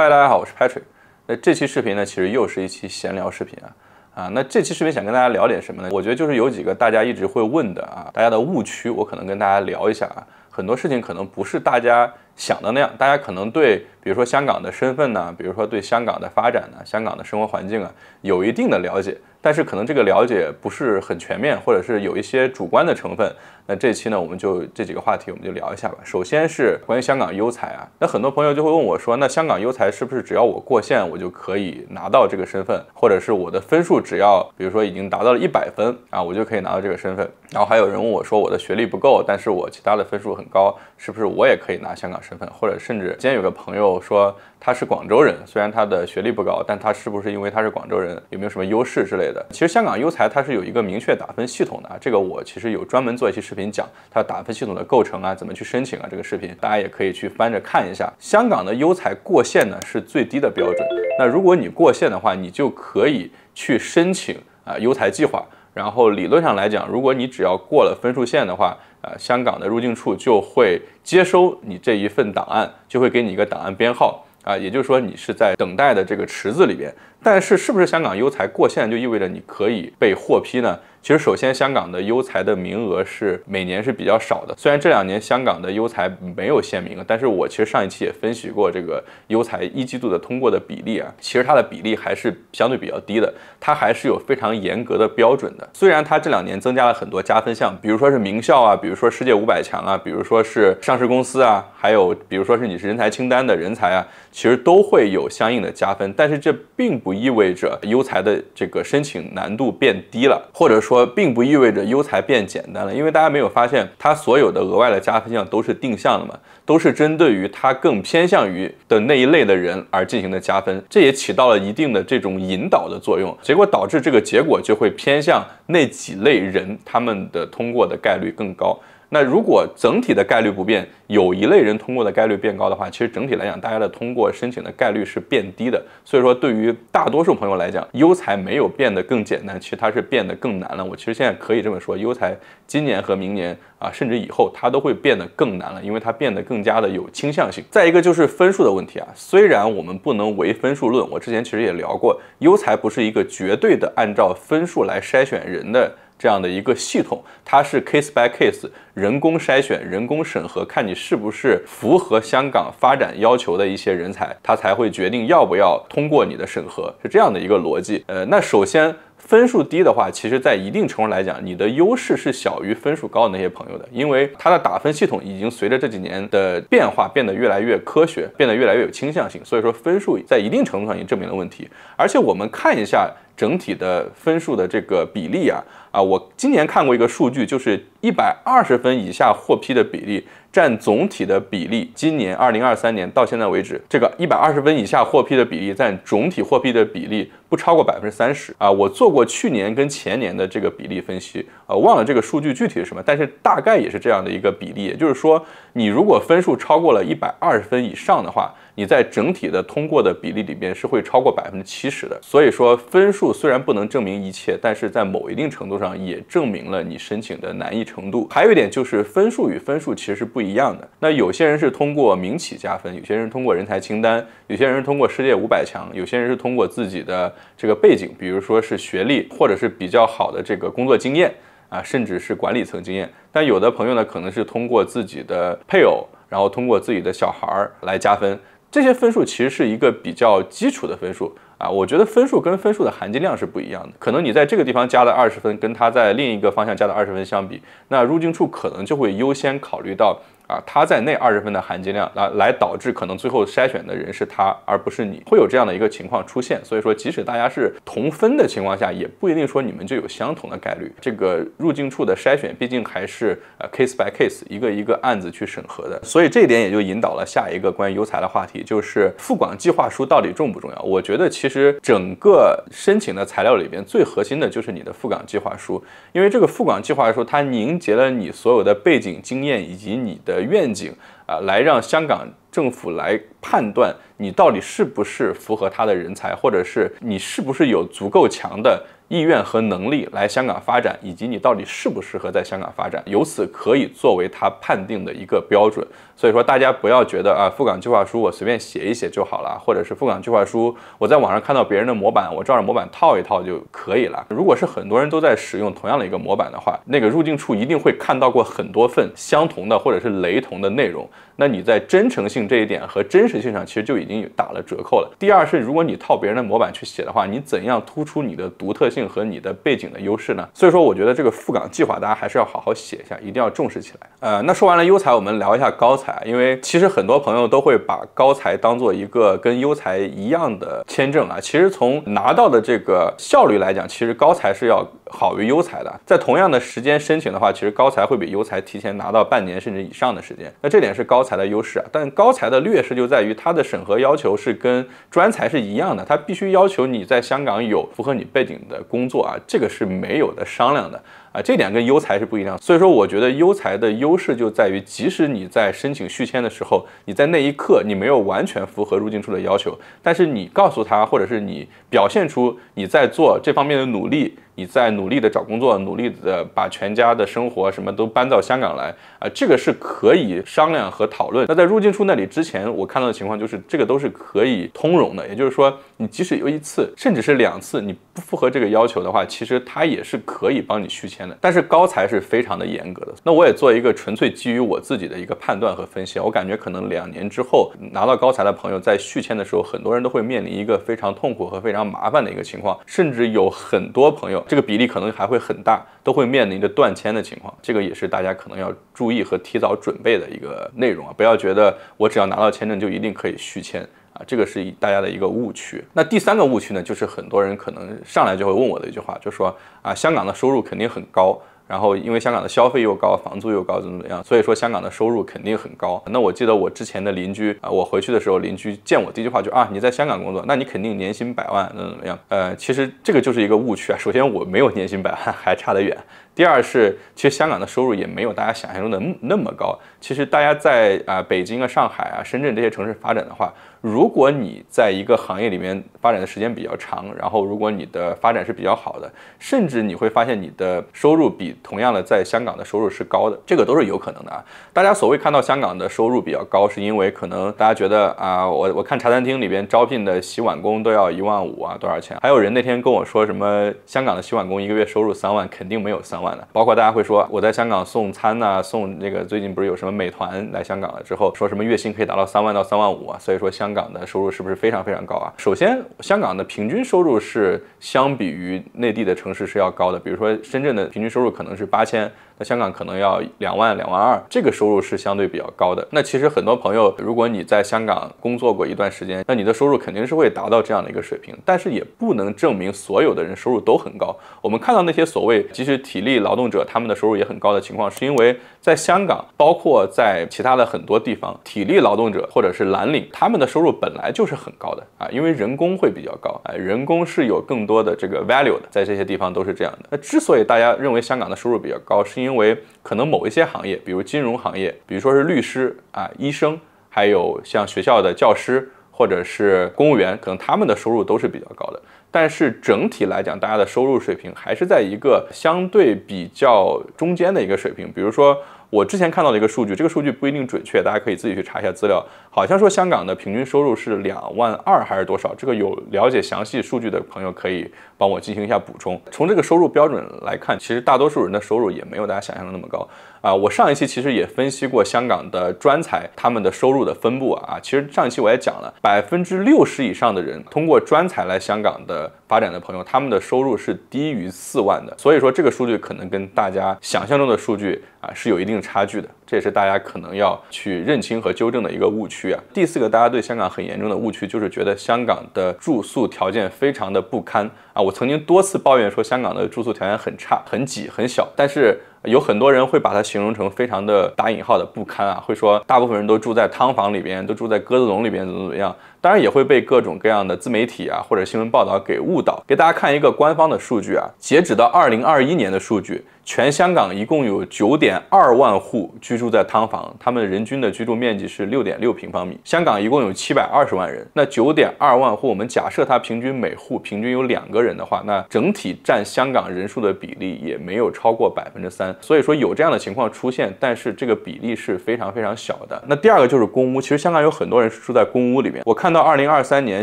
嗨，大家好，我是 Patrick。那这期视频呢，其实又是一期闲聊视频啊。啊，那这期视频想跟大家聊点什么呢？我觉得就是有几个大家一直会问的啊，大家的误区，我可能跟大家聊一下啊。很多事情可能不是大家想的那样，大家可能对，比如说香港的身份呢，比如说对香港的发展呢，香港的生活环境啊，有一定的了解。但是可能这个了解不是很全面，或者是有一些主观的成分。那这期呢，我们就这几个话题，我们就聊一下吧。首先是关于香港优才啊，那很多朋友就会问我说，那香港优才是不是只要我过线，我就可以拿到这个身份？或者是我的分数只要，比如说已经达到了一百分啊，我就可以拿到这个身份？然后还有人问我说，我的学历不够，但是我其他的分数很高，是不是我也可以拿香港身份？或者甚至，今天有个朋友说他是广州人，虽然他的学历不高，但他是不是因为他是广州人，有没有什么优势之类的？其实香港优才它是有一个明确打分系统的啊，这个我其实有专门做一期视频讲它打分系统的构成啊，怎么去申请啊，这个视频大家也可以去翻着看一下。香港的优才过线呢是最低的标准，那如果你过线的话，你就可以去申请啊优才计划。然后理论上来讲，如果你只要过了分数线的话，啊香港的入境处就会接收你这一份档案，就会给你一个档案编号啊，也就是说你是在等待的这个池子里边。但是，是不是香港优才过线就意味着你可以被获批呢？其实，首先，香港的优才的名额是每年是比较少的。虽然这两年香港的优才没有限名额，但是我其实上一期也分析过，这个优才一季度的通过的比例啊，其实它的比例还是相对比较低的，它还是有非常严格的标准的。虽然它这两年增加了很多加分项，比如说是名校啊，比如说世界五百强啊，比如说是上市公司啊，还有比如说是你是人才清单的人才啊，其实都会有相应的加分，但是这并不。不意味着优才的这个申请难度变低了，或者说并不意味着优才变简单了，因为大家没有发现，它所有的额外的加分项都是定向的嘛，都是针对于它更偏向于的那一类的人而进行的加分，这也起到了一定的这种引导的作用，结果导致这个结果就会偏向那几类人，他们的通过的概率更高。那如果整体的概率不变，有一类人通过的概率变高的话，其实整体来讲，大家的通过申请的概率是变低的。所以说，对于大多数朋友来讲，优才没有变得更简单，其实它是变得更难了。我其实现在可以这么说，优才今年和明年啊，甚至以后它都会变得更难了，因为它变得更加的有倾向性。再一个就是分数的问题啊，虽然我们不能唯分数论，我之前其实也聊过，优才不是一个绝对的按照分数来筛选人的。这样的一个系统，它是 case by case 人工筛选、人工审核，看你是不是符合香港发展要求的一些人才，他才会决定要不要通过你的审核，是这样的一个逻辑。呃，那首先分数低的话，其实在一定程度来讲，你的优势是小于分数高的那些朋友的，因为它的打分系统已经随着这几年的变化变得越来越科学，变得越来越有倾向性，所以说分数在一定程度上已经证明了问题。而且我们看一下。整体的分数的这个比例啊啊，我今年看过一个数据，就是一百二十分以下获批的比例。占总体的比例，今年二零二三年到现在为止，这个一百二十分以下获批的比例占总体获批的比例不超过百分之三十啊。我做过去年跟前年的这个比例分析，呃，忘了这个数据具体是什么，但是大概也是这样的一个比例。也就是说，你如果分数超过了一百二十分以上的话，你在整体的通过的比例里边是会超过百分之七十的。所以说，分数虽然不能证明一切，但是在某一定程度上也证明了你申请的难易程度。还有一点就是分数与分数其实不。不一样的。那有些人是通过民企加分，有些人通过人才清单，有些人通过世界五百强，有些人是通过自己的这个背景，比如说是学历，或者是比较好的这个工作经验啊，甚至是管理层经验。但有的朋友呢，可能是通过自己的配偶，然后通过自己的小孩儿来加分。这些分数其实是一个比较基础的分数啊，我觉得分数跟分数的含金量是不一样的。可能你在这个地方加了二十分，跟他在另一个方向加的二十分相比，那入境处可能就会优先考虑到。啊，他在那二十分的含金量来来导致可能最后筛选的人是他，而不是你，会有这样的一个情况出现。所以说，即使大家是同分的情况下，也不一定说你们就有相同的概率。这个入境处的筛选毕竟还是呃 case by case，一个一个案子去审核的。所以这一点也就引导了下一个关于优才的话题，就是赴港计划书到底重不重要？我觉得其实整个申请的材料里边最核心的就是你的赴港计划书，因为这个赴港计划书它凝结了你所有的背景经验以及你的。愿景啊，来让香港。政府来判断你到底是不是符合他的人才，或者是你是不是有足够强的意愿和能力来香港发展，以及你到底适不适合在香港发展，由此可以作为他判定的一个标准。所以说，大家不要觉得啊，赴港计划书我随便写一写就好了，或者是赴港计划书我在网上看到别人的模板，我照着模板套一套就可以了。如果是很多人都在使用同样的一个模板的话，那个入境处一定会看到过很多份相同的或者是雷同的内容。那你在真诚性这一点和真实性上，其实就已经打了折扣了。第二是，如果你套别人的模板去写的话，你怎样突出你的独特性和你的背景的优势呢？所以说，我觉得这个赴港计划大家还是要好好写一下，一定要重视起来。呃，那说完了优才，我们聊一下高才，因为其实很多朋友都会把高才当做一个跟优才一样的签证啊。其实从拿到的这个效率来讲，其实高才是要。好于优才的，在同样的时间申请的话，其实高才会比优才提前拿到半年甚至以上的时间，那这点是高才的优势啊。但高才的劣势就在于它的审核要求是跟专才是一样的，它必须要求你在香港有符合你背景的工作啊，这个是没有的商量的。啊，这点跟优才是不一样，所以说我觉得优才的优势就在于，即使你在申请续签的时候，你在那一刻你没有完全符合入境处的要求，但是你告诉他，或者是你表现出你在做这方面的努力，你在努力的找工作，努力的把全家的生活什么都搬到香港来啊，这个是可以商量和讨论。那在入境处那里之前，我看到的情况就是这个都是可以通融的，也就是说，你即使有一次，甚至是两次，你。符合这个要求的话，其实他也是可以帮你续签的。但是高材是非常的严格的。那我也做一个纯粹基于我自己的一个判断和分析，我感觉可能两年之后拿到高材的朋友在续签的时候，很多人都会面临一个非常痛苦和非常麻烦的一个情况，甚至有很多朋友，这个比例可能还会很大，都会面临着断签的情况。这个也是大家可能要注意和提早准备的一个内容啊，不要觉得我只要拿到签证就一定可以续签。啊，这个是大家的一个误区。那第三个误区呢，就是很多人可能上来就会问我的一句话，就说啊，香港的收入肯定很高，然后因为香港的消费又高，房租又高，怎么怎么样，所以说香港的收入肯定很高。那我记得我之前的邻居啊，我回去的时候，邻居见我第一句话就啊，你在香港工作，那你肯定年薪百万，怎么怎么样？呃，其实这个就是一个误区啊。首先，我没有年薪百万，还差得远。第二是，其实香港的收入也没有大家想象中的那么高。其实大家在啊北京啊、上海啊、深圳这些城市发展的话，如果你在一个行业里面发展的时间比较长，然后如果你的发展是比较好的，甚至你会发现你的收入比同样的在香港的收入是高的，这个都是有可能的啊。大家所谓看到香港的收入比较高，是因为可能大家觉得啊，我我看茶餐厅里边招聘的洗碗工都要一万五啊，多少钱？还有人那天跟我说什么，香港的洗碗工一个月收入三万，肯定没有三万。包括大家会说，我在香港送餐呐，送那个最近不是有什么美团来香港了之后，说什么月薪可以达到三万到三万五啊，所以说香港的收入是不是非常非常高啊？首先，香港的平均收入是相比于内地的城市是要高的，比如说深圳的平均收入可能是八千。那香港可能要两万两万二，这个收入是相对比较高的。那其实很多朋友，如果你在香港工作过一段时间，那你的收入肯定是会达到这样的一个水平。但是也不能证明所有的人收入都很高。我们看到那些所谓即使体力劳动者，他们的收入也很高的情况，是因为在香港，包括在其他的很多地方，体力劳动者或者是蓝领，他们的收入本来就是很高的啊，因为人工会比较高，啊，人工是有更多的这个 value 的，在这些地方都是这样的。那之所以大家认为香港的收入比较高，是因为因为可能某一些行业，比如金融行业，比如说是律师啊、医生，还有像学校的教师或者是公务员可能他们的收入都是比较高的。但是整体来讲，大家的收入水平还是在一个相对比较中间的一个水平。比如说，我之前看到的一个数据，这个数据不一定准确，大家可以自己去查一下资料。好像说香港的平均收入是两万二还是多少？这个有了解详细数据的朋友可以帮我进行一下补充。从这个收入标准来看，其实大多数人的收入也没有大家想象的那么高啊。我上一期其实也分析过香港的专才他们的收入的分布啊其实上一期我也讲了，百分之六十以上的人通过专才来香港的发展的朋友，他们的收入是低于四万的。所以说这个数据可能跟大家想象中的数据啊是有一定差距的，这也是大家可能要去认清和纠正的一个误区。第四个，大家对香港很严重的误区，就是觉得香港的住宿条件非常的不堪啊！我曾经多次抱怨说香港的住宿条件很差、很挤、很小，但是有很多人会把它形容成非常的打引号的不堪啊，会说大部分人都住在汤房里边，都住在鸽子笼里边，怎么怎么样？当然也会被各种各样的自媒体啊或者新闻报道给误导。给大家看一个官方的数据啊，截止到二零二一年的数据。全香港一共有九点二万户居住在汤房，他们人均的居住面积是六点六平方米。香港一共有七百二十万人，那九点二万户，我们假设它平均每户平均有两个人的话，那整体占香港人数的比例也没有超过百分之三。所以说有这样的情况出现，但是这个比例是非常非常小的。那第二个就是公屋，其实香港有很多人住在公屋里面。我看到二零二三年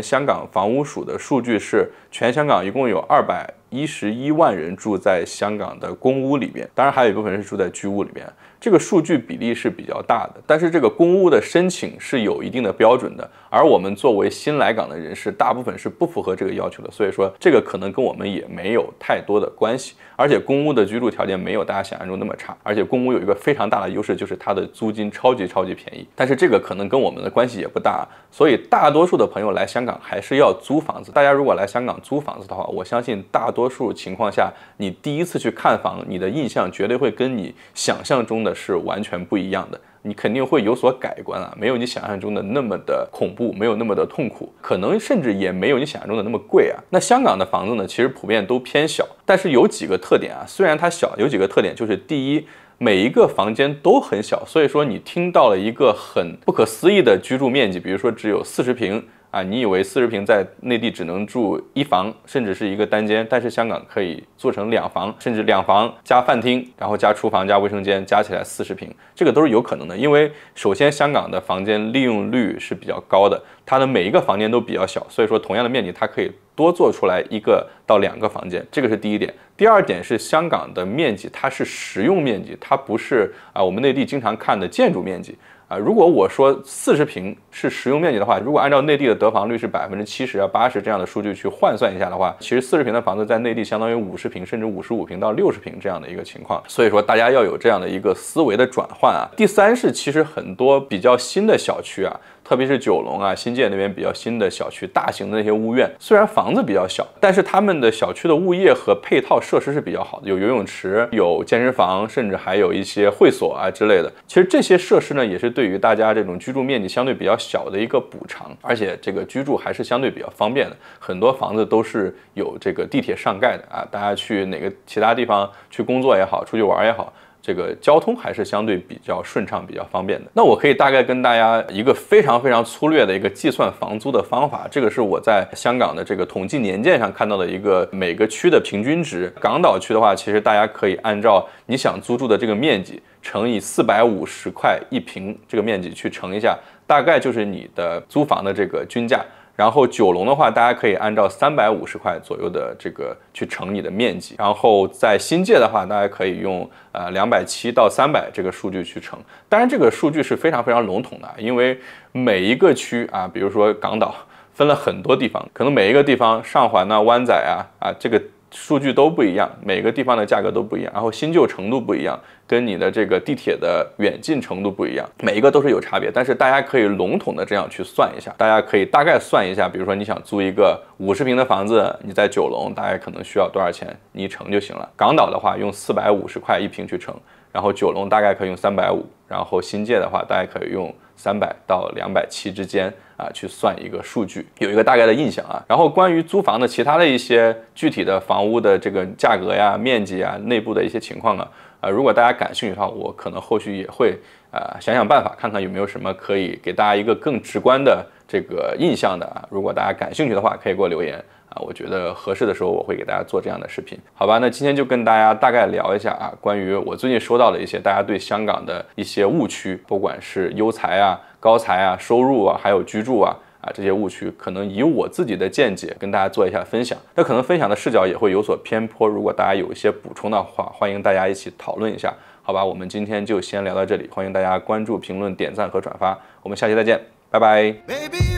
香港房屋署的数据是，全香港一共有二百。一十一万人住在香港的公屋里边，当然还有一部分是住在居屋里边。这个数据比例是比较大的，但是这个公屋的申请是有一定的标准的，而我们作为新来港的人士，大部分是不符合这个要求的，所以说这个可能跟我们也没有太多的关系。而且公屋的居住条件没有大家想象中那么差，而且公屋有一个非常大的优势，就是它的租金超级超级便宜。但是这个可能跟我们的关系也不大，所以大多数的朋友来香港还是要租房子。大家如果来香港租房子的话，我相信大多数情况下，你第一次去看房，你的印象绝对会跟你想象中。的是完全不一样的，你肯定会有所改观啊，没有你想象中的那么的恐怖，没有那么的痛苦，可能甚至也没有你想象中的那么贵啊。那香港的房子呢，其实普遍都偏小，但是有几个特点啊，虽然它小，有几个特点就是第一，每一个房间都很小，所以说你听到了一个很不可思议的居住面积，比如说只有四十平。啊，你以为四十平在内地只能住一房，甚至是一个单间，但是香港可以做成两房，甚至两房加饭厅，然后加厨房加卫生间，加起来四十平，这个都是有可能的。因为首先香港的房间利用率是比较高的，它的每一个房间都比较小，所以说同样的面积它可以多做出来一个到两个房间，这个是第一点。第二点是香港的面积它是实用面积，它不是啊我们内地经常看的建筑面积。啊，如果我说四十平是实用面积的话，如果按照内地的得房率是百分之七十啊八十这样的数据去换算一下的话，其实四十平的房子在内地相当于五十平甚至五十五平到六十平这样的一个情况。所以说大家要有这样的一个思维的转换啊。第三是其实很多比较新的小区啊。特别是九龙啊，新界那边比较新的小区，大型的那些屋苑，虽然房子比较小，但是他们的小区的物业和配套设施是比较好的，有游泳池，有健身房，甚至还有一些会所啊之类的。其实这些设施呢，也是对于大家这种居住面积相对比较小的一个补偿，而且这个居住还是相对比较方便的，很多房子都是有这个地铁上盖的啊，大家去哪个其他地方去工作也好，出去玩也好。这个交通还是相对比较顺畅、比较方便的。那我可以大概跟大家一个非常非常粗略的一个计算房租的方法，这个是我在香港的这个统计年鉴上看到的一个每个区的平均值。港岛区的话，其实大家可以按照你想租住的这个面积乘以四百五十块一平这个面积去乘一下，大概就是你的租房的这个均价。然后九龙的话，大家可以按照三百五十块左右的这个去乘你的面积。然后在新界的话，大家可以用呃两百七到三百这个数据去乘。当然，这个数据是非常非常笼统的，因为每一个区啊，比如说港岛分了很多地方，可能每一个地方上环呐、湾仔啊啊这个。数据都不一样，每个地方的价格都不一样，然后新旧程度不一样，跟你的这个地铁的远近程度不一样，每一个都是有差别。但是大家可以笼统的这样去算一下，大家可以大概算一下，比如说你想租一个五十平的房子，你在九龙大概可能需要多少钱？你乘就行了。港岛的话用四百五十块一平去乘，然后九龙大概可以用三百五，然后新界的话大概可以用三百到两百七之间。啊，去算一个数据，有一个大概的印象啊。然后关于租房的其他的一些具体的房屋的这个价格呀、面积啊、内部的一些情况呢，呃，如果大家感兴趣的话，我可能后续也会呃想想办法，看看有没有什么可以给大家一个更直观的这个印象的啊。如果大家感兴趣的话，可以给我留言。我觉得合适的时候，我会给大家做这样的视频，好吧？那今天就跟大家大概聊一下啊，关于我最近收到的一些大家对香港的一些误区，不管是优才啊、高才啊、收入啊，还有居住啊啊这些误区，可能以我自己的见解跟大家做一下分享。那可能分享的视角也会有所偏颇，如果大家有一些补充的话，欢迎大家一起讨论一下，好吧？我们今天就先聊到这里，欢迎大家关注、评论、点赞和转发，我们下期再见，拜拜。